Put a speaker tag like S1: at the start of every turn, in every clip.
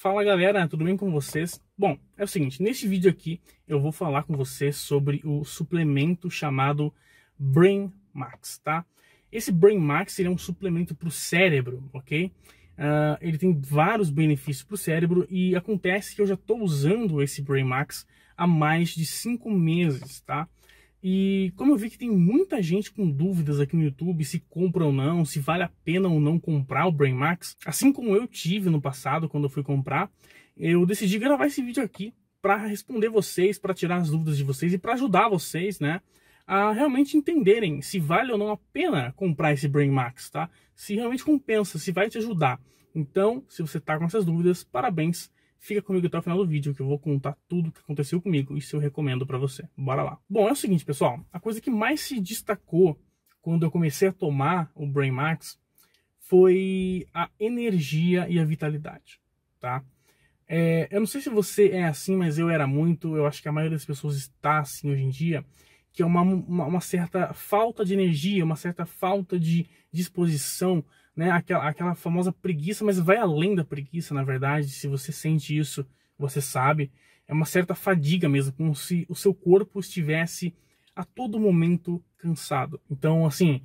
S1: Fala galera, tudo bem com vocês? Bom, é o seguinte, neste vídeo aqui eu vou falar com vocês sobre o suplemento chamado Brain Max, tá? Esse Brain Max ele é um suplemento para o cérebro, ok? Uh, ele tem vários benefícios para o cérebro e acontece que eu já estou usando esse Brain Max há mais de 5 meses, tá? E como eu vi que tem muita gente com dúvidas aqui no YouTube se compra ou não, se vale a pena ou não comprar o Brain Max, assim como eu tive no passado quando eu fui comprar, eu decidi gravar esse vídeo aqui para responder vocês, para tirar as dúvidas de vocês e para ajudar vocês, né, a realmente entenderem se vale ou não a pena comprar esse Brain Max, tá? Se realmente compensa, se vai te ajudar. Então, se você está com essas dúvidas, parabéns. Fica comigo até o final do vídeo que eu vou contar tudo o que aconteceu comigo e se eu recomendo para você. Bora lá. Bom, é o seguinte, pessoal, a coisa que mais se destacou quando eu comecei a tomar o Brain Max foi a energia e a vitalidade, tá? É, eu não sei se você é assim, mas eu era muito, eu acho que a maioria das pessoas está assim hoje em dia, que é uma, uma, uma, certa falta de energia, uma certa falta de disposição, né? Aquela, aquela famosa preguiça, mas vai além da preguiça, na verdade. Se você sente isso, você sabe. É uma certa fadiga mesmo, como se o seu corpo estivesse a todo momento cansado. Então, assim,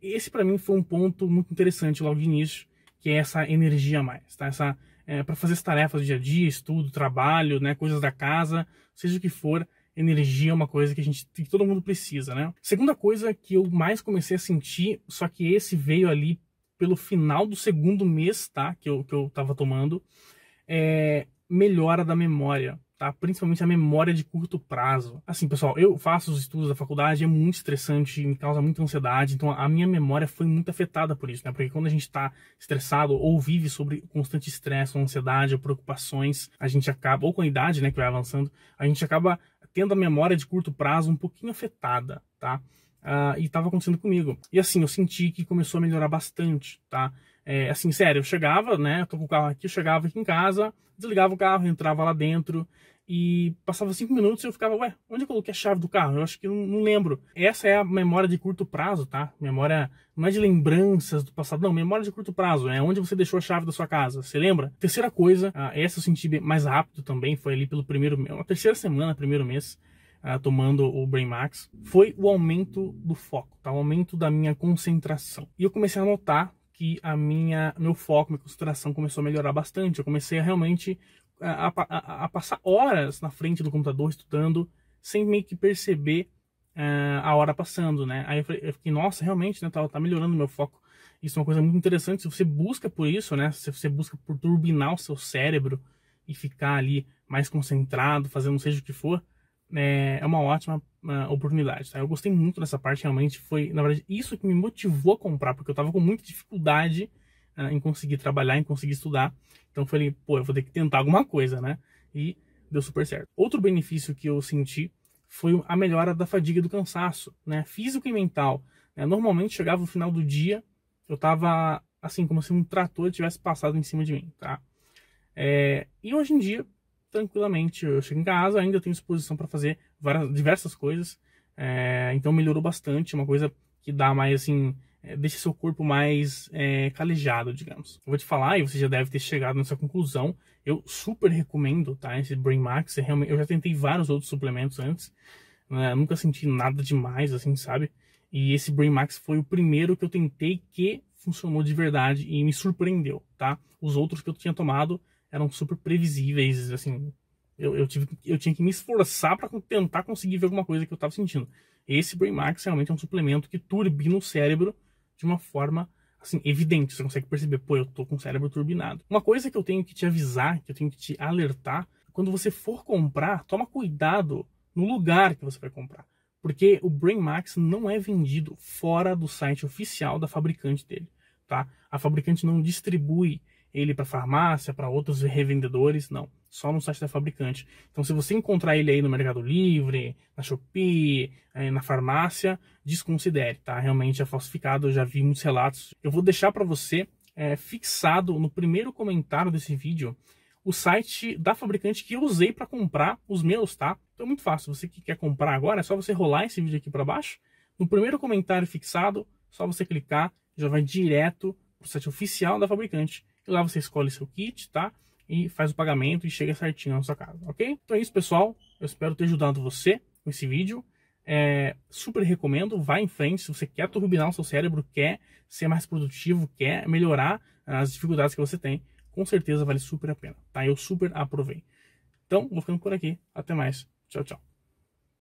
S1: esse para mim foi um ponto muito interessante logo de início, que é essa energia a mais, tá? Essa é, para fazer as tarefas do dia a dia, estudo, trabalho, né, coisas da casa, seja o que for, energia é uma coisa que a gente que todo mundo precisa, né? Segunda coisa que eu mais comecei a sentir, só que esse veio ali pelo final do segundo mês, tá? Que eu, que eu tava tomando, é melhora da memória, tá? Principalmente a memória de curto prazo. Assim, pessoal, eu faço os estudos da faculdade, é muito estressante, me causa muita ansiedade, então a minha memória foi muito afetada por isso, né? Porque quando a gente tá estressado ou vive sobre constante estresse, ansiedade ou preocupações, a gente acaba, ou com a idade, né, que vai avançando, a gente acaba tendo a memória de curto prazo um pouquinho afetada, tá? Uh, e estava acontecendo comigo. E assim, eu senti que começou a melhorar bastante, tá? É, assim, sério, eu chegava, né? Tô com o carro aqui, eu chegava aqui em casa, desligava o carro, entrava lá dentro, e passava cinco minutos e eu ficava, ué, onde eu coloquei a chave do carro? Eu acho que não, não, lembro. Essa é a memória de curto prazo, tá? Memória não é de lembranças do passado, não, memória de curto prazo, é onde você deixou a chave da sua casa, você lembra? Terceira coisa, ah, essa eu senti mais rápido também, foi ali pelo primeiro, uma terceira semana, primeiro mês, ah, tomando o Brain Max, foi o aumento do foco, tá? O aumento da minha concentração. E eu comecei a notar que a minha meu foco, minha concentração começou a melhorar bastante. Eu comecei a realmente a, a, a, passar horas na frente do computador estudando, sem meio que perceber uh, a hora passando, né? Aí eu, falei, eu fiquei, nossa, realmente, né? Tá, tá melhorando o meu foco. Isso é uma coisa muito interessante. Se você busca por isso, né? Se você busca por turbinar o seu cérebro e ficar ali mais concentrado, fazendo seja o que for, né, é, uma ótima uh, oportunidade. Tá? Eu gostei muito dessa parte, realmente. Foi, na verdade, isso que me motivou a comprar, porque eu tava com muita dificuldade ah, em conseguir trabalhar, em conseguir estudar. Então eu falei, pô, eu vou ter que tentar alguma coisa, né? E deu super certo. Outro benefício que eu senti foi a melhora da fadiga e do cansaço, né? Físico e mental. Né? Normalmente chegava no final do dia, eu tava assim, como se um trator tivesse passado em cima de mim, tá? É, e hoje em dia, tranquilamente, eu chego em casa, ainda tenho disposição para fazer várias, diversas coisas, é, então melhorou bastante, uma coisa que dá mais assim é, deixa seu corpo mais é, calejado, digamos. Eu vou te falar, e você já deve ter chegado nessa conclusão, eu super recomendo, tá? Esse Brain Max, é realmente, eu já tentei vários outros suplementos antes, né? nunca senti nada demais, assim, sabe? E esse Brain Max foi o primeiro que eu tentei que funcionou de verdade e me surpreendeu, tá? Os outros que eu tinha tomado eram super previsíveis, assim, eu, eu, tive, eu tinha que me esforçar para tentar conseguir ver alguma coisa que eu estava sentindo. Esse Brain Max realmente é um suplemento que turbina o cérebro de uma forma assim, evidente, você consegue perceber, pô, eu tô com o cérebro turbinado. Uma coisa que eu tenho que te avisar, que eu tenho que te alertar, é quando você for comprar, toma cuidado no lugar que você vai comprar, porque o Brain Max não é vendido fora do site oficial da fabricante dele, tá? A fabricante não distribui ele para farmácia, para outros revendedores, não. Só no site da fabricante. Então, se você encontrar ele aí no Mercado Livre, na Shopee, eh, na farmácia, desconsidere, tá? Realmente é falsificado, eu já vi muitos relatos. Eu vou deixar para você é, fixado no primeiro comentário desse vídeo o site da fabricante que eu usei para comprar os meus, tá? Então é muito fácil. Você que quer comprar agora, é só você rolar esse vídeo aqui para baixo. No primeiro comentário fixado, só você clicar, já vai direto para o site oficial da fabricante. E lá você escolhe seu kit, tá? E faz o pagamento e chega certinho na sua casa, ok? Então é isso, pessoal. Eu espero ter ajudado você com esse vídeo. É, super recomendo, vá em frente. Se você quer turbinar o seu cérebro, quer ser mais produtivo, quer melhorar as dificuldades que você tem, com certeza vale super a pena, tá? Eu super aprovei. Então, vou ficando por aqui. Até mais. Tchau, tchau.